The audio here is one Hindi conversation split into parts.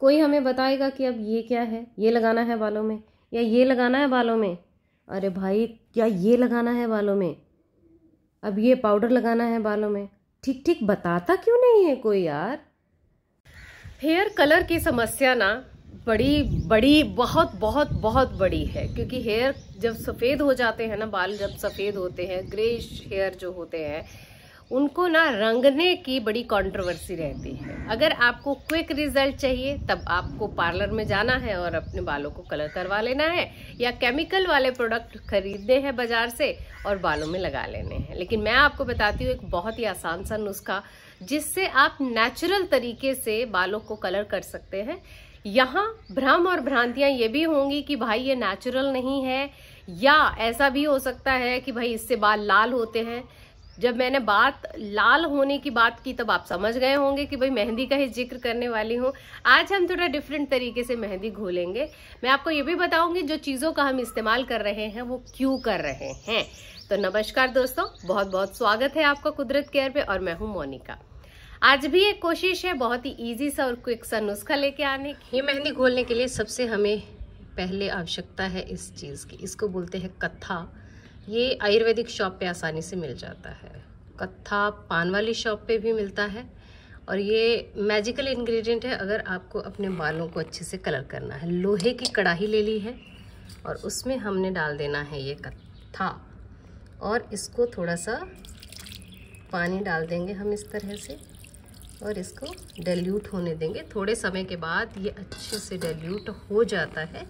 कोई हमें बताएगा कि अब ये क्या है ये लगाना है बालों में या ये लगाना है बालों में अरे भाई क्या ये लगाना है बालों में अब ये पाउडर लगाना है बालों में ठीक ठीक बताता क्यों नहीं है कोई यार हेयर कलर की समस्या ना बड़ी बड़ी बहुत बहुत बहुत बड़ी है क्योंकि हेयर जब सफ़ेद हो जाते हैं ना बाल जब सफ़ेद होते हैं ग्रेश हेयर जो होते हैं उनको ना रंगने की बड़ी कंट्रोवर्सी रहती है अगर आपको क्विक रिजल्ट चाहिए तब आपको पार्लर में जाना है और अपने बालों को कलर करवा लेना है या केमिकल वाले प्रोडक्ट खरीदने हैं बाजार से और बालों में लगा लेने हैं लेकिन मैं आपको बताती हूँ एक बहुत ही आसान सा नुस्खा जिससे आप नेचुरल तरीके से बालों को कलर कर सकते हैं यहाँ भ्रम और भ्रांतियाँ ये भी होंगी कि भाई ये नेचुरल नहीं है या ऐसा भी हो सकता है कि भाई इससे बाल लाल होते हैं जब मैंने बात लाल होने की बात की तब आप समझ गए होंगे कि भाई मेहंदी का ही जिक्र करने वाली हूँ आज हम थोड़ा डिफरेंट तरीके से मेहंदी घोलेंगे मैं आपको ये भी बताऊंगी जो चीज़ों का हम इस्तेमाल कर रहे हैं वो क्यों कर रहे हैं तो नमस्कार दोस्तों बहुत बहुत स्वागत है आपका कुदरत केयर पे और मैं हूँ मोनिका आज भी एक कोशिश है बहुत ही ईजी सा और क्विक सा नुस्खा लेके आने की ये मेहंदी घोलने के लिए सबसे हमें पहले आवश्यकता है इस चीज़ की इसको बोलते हैं कत्था ये आयुर्वेदिक शॉप पे आसानी से मिल जाता है कत्था पान वाली शॉप पे भी मिलता है और ये मैजिकल इंग्रेडिएंट है अगर आपको अपने बालों को अच्छे से कलर करना है लोहे की कढ़ाई ले ली है और उसमें हमने डाल देना है ये कत्था और इसको थोड़ा सा पानी डाल देंगे हम इस तरह से और इसको डल्यूट होने देंगे थोड़े समय के बाद ये अच्छे से डेल्यूट हो जाता है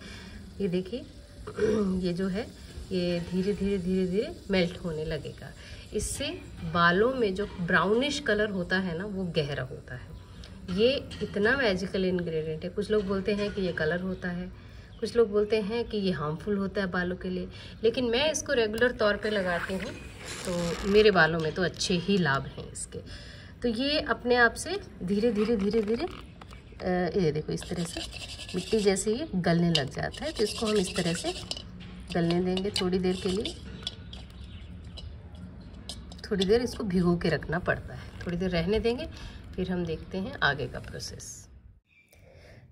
ये देखिए ये जो है ये धीरे धीरे धीरे धीरे मेल्ट होने लगेगा इससे बालों में जो ब्राउनिश कलर होता है ना वो गहरा होता है ये इतना मैजिकल इन्ग्रीडियंट है कुछ लोग बोलते हैं कि ये कलर होता है कुछ लोग बोलते हैं कि ये हार्मफुल होता है बालों के लिए लेकिन मैं इसको रेगुलर तौर पे लगाती हूँ तो मेरे बालों में तो अच्छे ही लाभ हैं इसके तो ये अपने आप से धीरे धीरे धीरे धीरे ये देखो इस तरह से मिट्टी जैसे ये गलने लग जाता है तो इसको हम इस तरह से गलने देंगे थोड़ी देर के लिए थोड़ी देर इसको भिगो के रखना पड़ता है थोड़ी देर रहने देंगे फिर हम देखते हैं आगे का प्रोसेस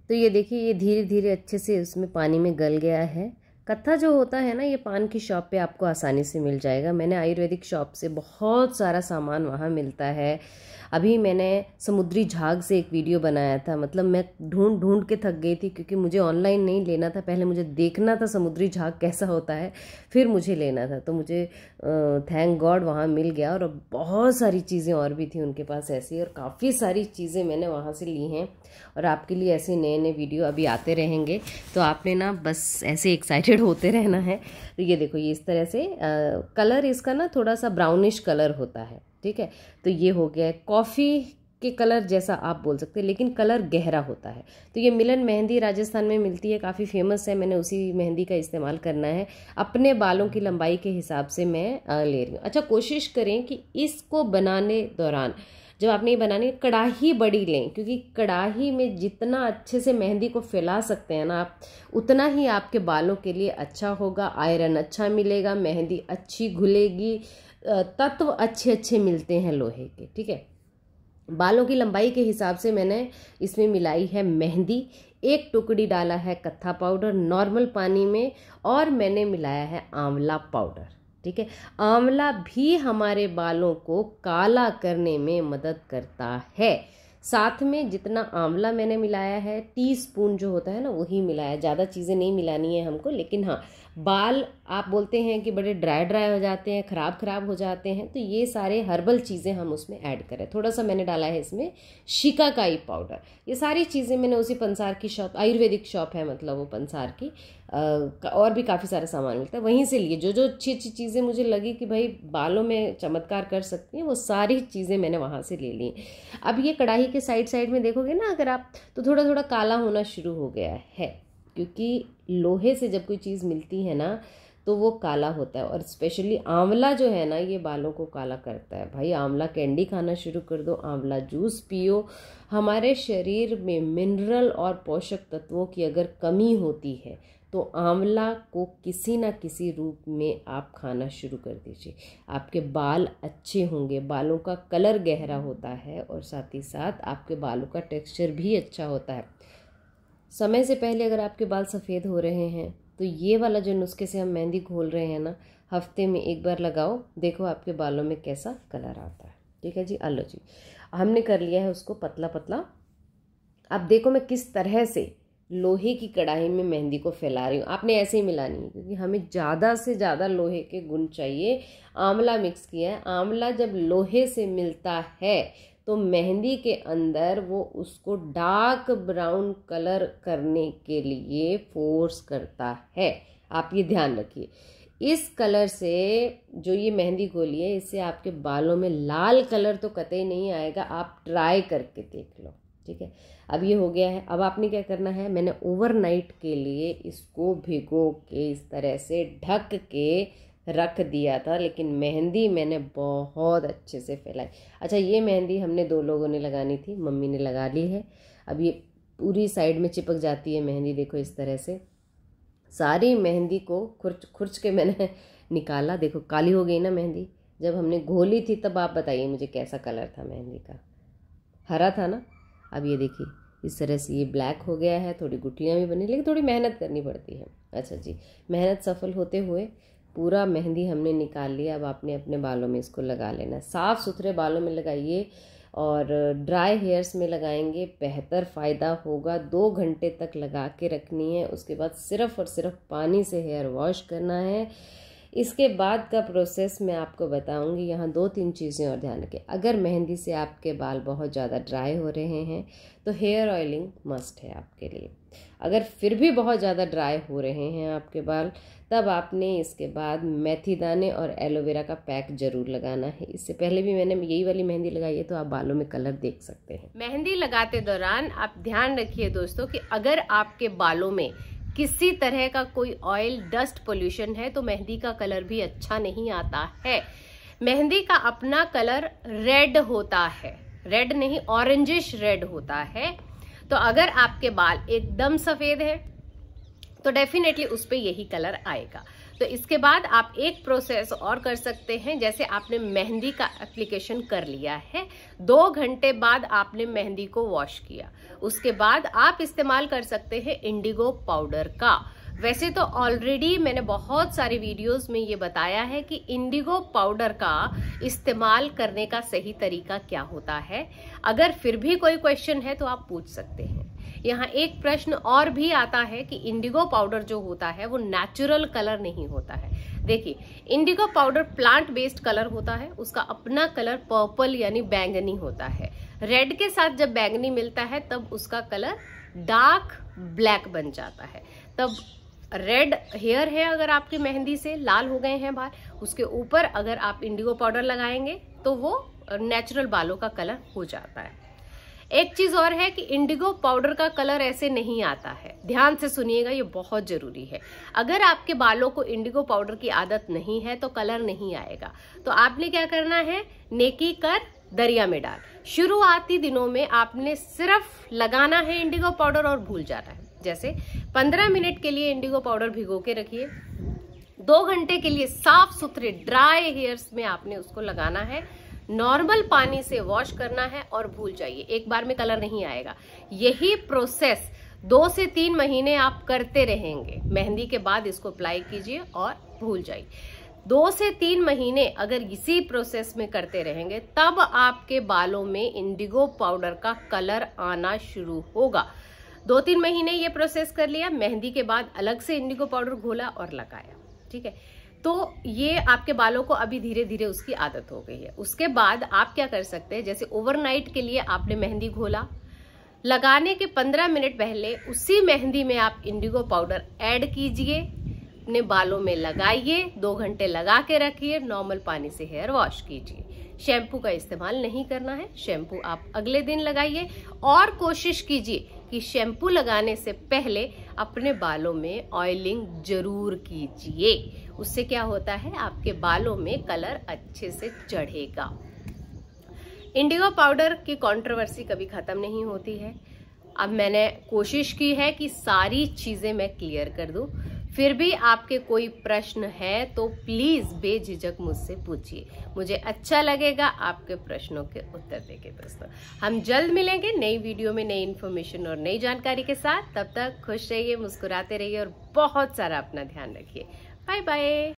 तो ये देखिए ये धीरे धीरे अच्छे से उसमें पानी में गल गया है कत्था जो होता है ना ये पान की शॉप पे आपको आसानी से मिल जाएगा मैंने आयुर्वेदिक शॉप से बहुत सारा सामान वहाँ मिलता है अभी मैंने समुद्री झाग से एक वीडियो बनाया था मतलब मैं ढूंढ ढूंढ के थक गई थी क्योंकि मुझे ऑनलाइन नहीं लेना था पहले मुझे देखना था समुद्री झाग कैसा होता है फिर मुझे लेना था तो मुझे थैंक गॉड वहाँ मिल गया और बहुत सारी चीज़ें और भी थी उनके पास ऐसी और काफ़ी सारी चीज़ें मैंने वहाँ से ली हैं और आपके लिए ऐसे नए नए वीडियो अभी आते रहेंगे तो आपने ना बस ऐसे एक्साइटेड होते रहना है तो ये देखो ये इस तरह से आ, कलर इसका ना थोड़ा सा ब्राउनिश कलर होता है ठीक है तो ये हो गया है कॉफ़ी के कलर जैसा आप बोल सकते हैं लेकिन कलर गहरा होता है तो ये मिलन मेहंदी राजस्थान में मिलती है काफ़ी फेमस है मैंने उसी मेहंदी का इस्तेमाल करना है अपने बालों की लंबाई के हिसाब से मैं ले रही हूँ अच्छा कोशिश करें कि इसको बनाने दौरान जब आपने ये बनानी कढ़ाही बड़ी लें क्योंकि कढ़ाही में जितना अच्छे से मेहंदी को फैला सकते हैं ना आप उतना ही आपके बालों के लिए अच्छा होगा आयरन अच्छा मिलेगा मेहंदी अच्छी घुलेगी तत्व अच्छे अच्छे मिलते हैं लोहे के ठीक है बालों की लंबाई के हिसाब से मैंने इसमें मिलाई है मेहंदी एक टुकड़ी डाला है कत्था पाउडर नॉर्मल पानी में और मैंने मिलाया है आंवला पाउडर ठीक है आंवला भी हमारे बालों को काला करने में मदद करता है साथ में जितना आंवला मैंने मिलाया है टी स्पून जो होता है ना वही मिलाया ज़्यादा चीज़ें नहीं मिलानी है हमको लेकिन हाँ बाल आप बोलते हैं कि बड़े ड्राई ड्राई हो जाते हैं ख़राब ख़राब हो जाते हैं तो ये सारे हर्बल चीज़ें हम उसमें ऐड करें थोड़ा सा मैंने डाला है इसमें शिकाकाई पाउडर ये सारी चीज़ें मैंने उसी पंसार की शॉप आयुर्वेदिक शॉप है मतलब वो पंसार की आ, और भी काफ़ी सारा सामान मिलता है वहीं से लिए जो जो अच्छी अच्छी चीज़ें मुझे लगी कि भाई बालों में चमत्कार कर सकती हैं वो सारी चीज़ें मैंने वहाँ से ले ली अब ये कढ़ाई के साइड साइड में देखोगे ना अगर आप तो थोड़ा थोड़ा काला होना शुरू हो गया है क्योंकि लोहे से जब कोई चीज़ मिलती है ना तो वो काला होता है और स्पेशली आंवला जो है ना ये बालों को काला करता है भाई आंवला कैंडी खाना शुरू कर दो आंवला जूस पियो हमारे शरीर में मिनरल और पोषक तत्वों की अगर कमी होती है तो आंवला को किसी ना किसी रूप में आप खाना शुरू कर दीजिए आपके बाल अच्छे होंगे बालों का कलर गहरा होता है और साथ ही साथ आपके बालों का टेक्सचर भी अच्छा होता है समय से पहले अगर आपके बाल सफ़ेद हो रहे हैं तो ये वाला जो नुस्खे से हम मेहंदी घोल रहे हैं ना हफ्ते में एक बार लगाओ देखो आपके बालों में कैसा कलर आता है ठीक है जी आलो जी हमने कर लिया है उसको पतला पतला अब देखो मैं किस तरह से लोहे की कढ़ाई में मेहंदी को फैला रही हूँ आपने ऐसे ही मिलानी है क्योंकि हमें ज़्यादा से ज़्यादा लोहे के गुण चाहिए आंवला मिक्स किया है आंवला जब लोहे से मिलता है तो मेहंदी के अंदर वो उसको डार्क ब्राउन कलर करने के लिए फोर्स करता है आप ये ध्यान रखिए इस कलर से जो ये मेहंदी गोली है इससे आपके बालों में लाल कलर तो कतई नहीं आएगा आप ट्राई करके देख लो ठीक है अब ये हो गया है अब आपने क्या करना है मैंने ओवरनाइट के लिए इसको भिगो के इस तरह से ढक के रख दिया था लेकिन मेहंदी मैंने बहुत अच्छे से फैलाई अच्छा ये मेहंदी हमने दो लोगों ने लगानी थी मम्मी ने लगा ली है अब ये पूरी साइड में चिपक जाती है मेहंदी देखो इस तरह से सारी मेहंदी को खुर्च खुर्च के मैंने निकाला देखो काली हो गई ना मेहंदी जब हमने घोली थी तब आप बताइए मुझे कैसा कलर था मेहंदी का हरा था ना अब ये देखिए इस तरह से ये ब्लैक हो गया है थोड़ी गुटियाँ भी बनी लेकिन थोड़ी मेहनत करनी पड़ती है अच्छा जी मेहनत सफल होते हुए पूरा मेहंदी हमने निकाल लिया अब आपने अपने बालों में इसको लगा लेना साफ़ सुथरे बालों में लगाइए और ड्राई हेयर्स में लगाएंगे बेहतर फ़ायदा होगा दो घंटे तक लगा के रखनी है उसके बाद सिर्फ़ और सिर्फ पानी से हेयर वॉश करना है इसके बाद का प्रोसेस मैं आपको बताऊंगी यहाँ दो तीन चीज़ें और ध्यान रखें अगर मेहंदी से आपके बाल बहुत ज़्यादा ड्राई हो रहे हैं तो हेयर ऑयलिंग मस्ट है आपके लिए अगर फिर भी बहुत ज़्यादा ड्राई हो रहे हैं आपके बाल तब आपने इसके बाद मेथी दाने और एलोवेरा का पैक ज़रूर लगाना है इससे पहले भी मैंने यही वाली मेहंदी लगाई है तो आप बालों में कलर देख सकते हैं मेहंदी लगाते दौरान आप ध्यान रखिए दोस्तों कि अगर आपके बालों में किसी तरह का कोई ऑयल डस्ट पोल्यूशन है तो मेहंदी का कलर भी अच्छा नहीं आता है मेहंदी का अपना कलर रेड होता है रेड नहीं ऑरेंजिश रेड होता है तो अगर आपके बाल एकदम सफ़ेद है तो डेफिनेटली उस पर यही कलर आएगा तो इसके बाद आप एक प्रोसेस और कर सकते हैं जैसे आपने मेहंदी का एप्लीकेशन कर लिया है दो घंटे बाद आपने मेहंदी को वॉश किया उसके बाद आप इस्तेमाल कर सकते हैं इंडिगो पाउडर का वैसे तो ऑलरेडी मैंने बहुत सारी वीडियोस में ये बताया है कि इंडिगो पाउडर का इस्तेमाल करने का सही तरीका क्या होता है अगर फिर भी कोई क्वेश्चन है तो आप पूछ सकते हैं यहाँ एक प्रश्न और भी आता है कि इंडिगो पाउडर जो होता है वो नेचुरल कलर नहीं होता है देखिए indigo powder plant based colour होता है उसका अपना कलर पर्पल यानी बैंगनी होता है रेड के साथ जब बैंगनी मिलता है तब उसका कलर डार्क ब्लैक बन जाता है तब रेड हेयर है अगर आपकी मेहंदी से लाल हो गए हैं बाल उसके ऊपर अगर आप इंडिगो पाउडर लगाएंगे तो वो नेचुरल बालों का कलर हो जाता है एक चीज और है कि इंडिगो पाउडर का कलर ऐसे नहीं आता है ध्यान से सुनिएगा ये बहुत जरूरी है अगर आपके बालों को इंडिगो पाउडर की आदत नहीं है तो कलर नहीं आएगा तो आपने क्या करना है नेकी कर दरिया में डाल शुरुआती दिनों में आपने सिर्फ लगाना है इंडिगो पाउडर और भूल जाना है जैसे 15 मिनट के लिए इंडिगो पाउडर भिगो के रखिए दो घंटे के लिए साफ सुथरे ड्राई हेयर्स में आपने उसको लगाना है नॉर्मल पानी से वॉश करना है और भूल जाइए एक बार में कलर नहीं आएगा यही प्रोसेस दो से तीन महीने आप करते रहेंगे मेहंदी के बाद इसको अप्लाई कीजिए और भूल जाइए दो से तीन महीने अगर इसी प्रोसेस में करते रहेंगे तब आपके बालों में इंडिगो पाउडर का कलर आना शुरू होगा दो तीन महीने ये प्रोसेस कर लिया मेहंदी के बाद अलग से इंडिगो पाउडर घोला और लगाया ठीक है तो ये आपके बालों को अभी धीरे धीरे उसकी आदत हो गई है उसके बाद आप क्या कर सकते हैं जैसे ओवरनाइट के लिए आपने मेहंदी घोला लगाने के 15 मिनट पहले उसी मेहंदी में आप इंडिगो पाउडर ऐड कीजिए अपने बालों में लगाइए दो घंटे लगा के रखिए नॉर्मल पानी से हेयर वॉश कीजिए शैम्पू का इस्तेमाल नहीं करना है शैम्पू आप अगले दिन लगाइए और कोशिश कीजिए कि शैम्पू लगाने से पहले अपने बालों में ऑयलिंग जरूर कीजिए उससे क्या होता है आपके बालों में कलर अच्छे से चढ़ेगा इंडिगो पाउडर की कंट्रोवर्सी कभी ख़त्म नहीं होती है अब मैंने कोशिश की है कि सारी चीज़ें मैं क्लियर कर दू फिर भी आपके कोई प्रश्न है तो प्लीज़ बेझिझक मुझसे पूछिए मुझे अच्छा लगेगा आपके प्रश्नों के उत्तर देके दोस्तों हम जल्द मिलेंगे नई वीडियो में नई इन्फॉर्मेशन और नई जानकारी के साथ तब तक खुश रहिए मुस्कुराते रहिए और बहुत सारा अपना ध्यान रखिए Bye-bye!